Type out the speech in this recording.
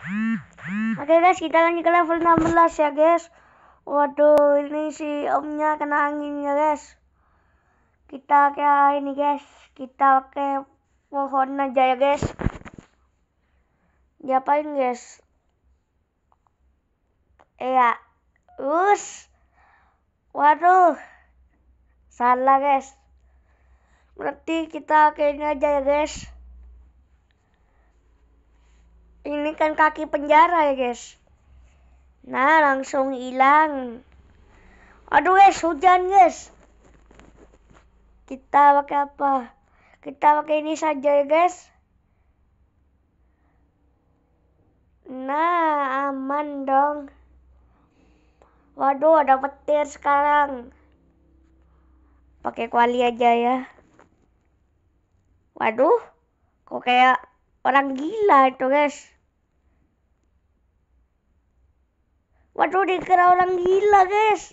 Oke okay, guys, kita lanjut ke level 16 ya guys. Waduh, ini si omnya kena angin ya guys. Kita kayak ini guys, kita pakai pohon aja ya guys. Diapain guys? Iya. Us. Waduh. Salah guys. Berarti kita kayak ini aja ya guys. Ini kan kaki penjara ya guys. Nah langsung hilang. Aduh guys hujan guys. Kita pakai apa? Kita pakai ini saja ya guys. Nah aman dong. Waduh, ada petir sekarang. Pakai kuali aja ya. Waduh, kok kayak orang gila itu, guys. Waduh dikira orang gila guys